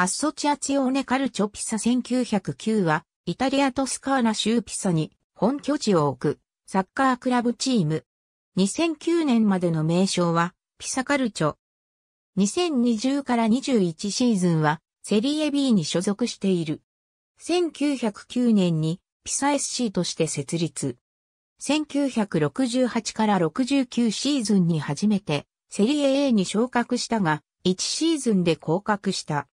アッソチアチオーネカルチョピサ1909は、イタリアトスカーナ州ピサに本拠地を置くサッカークラブチーム。2009年までの名称はピサカルチョ。2020から21シーズンはセリエ B に所属している。1909年にピサ SC として設立。1968から69シーズンに初めてセリエ A に昇格したが、1シーズンで降格した。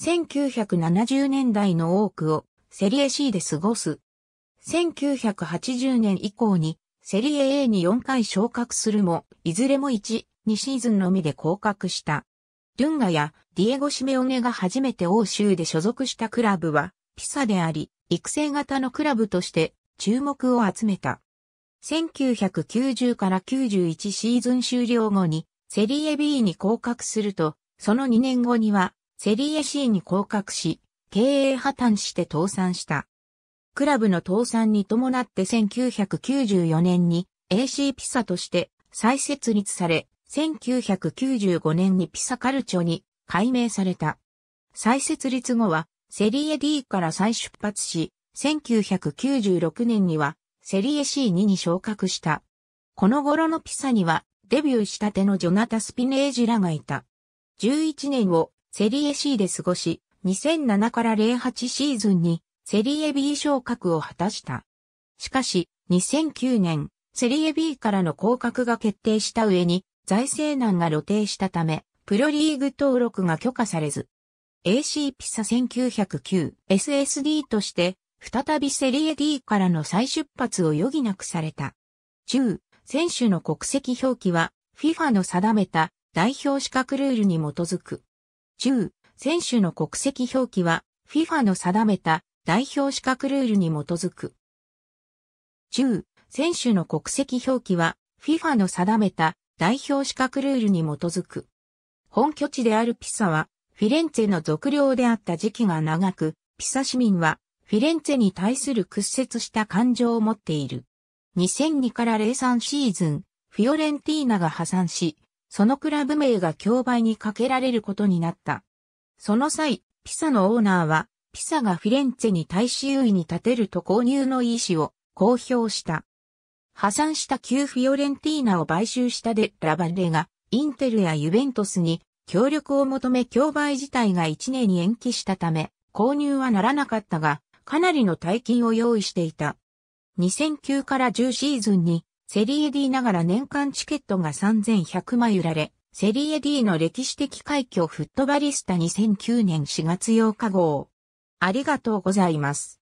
1970年代の多くをセリエ C で過ごす。1980年以降にセリエ A に4回昇格するも、いずれも1、2シーズンのみで降格した。ルンガやディエゴ・シメオネが初めて欧州で所属したクラブはピサであり、育成型のクラブとして注目を集めた。1990から91シーズン終了後にセリエ B に降格すると、その2年後にはセリエ C に降格し、経営破綻して倒産した。クラブの倒産に伴って1994年に AC ピサとして再設立され、1995年にピサカルチョに改名された。再設立後はセリエ D から再出発し、1996年にはセリエ C2 に昇格した。この頃のピサにはデビューしたてのジョナタ・スピネージらがいた。11年をセリエ C で過ごし、2007から08シーズンにセリエ B 昇格を果たした。しかし、2009年、セリエ B からの降格が決定した上に、財政難が露呈したため、プロリーグ登録が許可されず、AC ピサ1909 SSD として、再びセリエ D からの再出発を余儀なくされた。中、選手の国籍表記は、FIFA の定めた代表資格ルールに基づく。中、選手の国籍表記は FIFA の定めた代表資格ルールに基づく。中、選手の国籍表記は FIFA の定めた代表資格ルールに基づく。本拠地であるピサはフィレンツェの属領であった時期が長く、ピサ市民はフィレンツェに対する屈折した感情を持っている。2002から03シーズン、フィオレンティーナが破産し、そのクラブ名が競売にかけられることになった。その際、ピサのオーナーは、ピサがフィレンツェに大使優位に立てると購入の意思を公表した。破産した旧フィオレンティーナを買収したデ・ラバレが、インテルやユベントスに協力を求め競売自体が1年に延期したため、購入はならなかったが、かなりの大金を用意していた。2009から10シーズンにセリエ D ながら年間チケットが3100枚売られ、セリエ D の歴史的快挙フットバリスタ2009年4月8日号。ありがとうございます。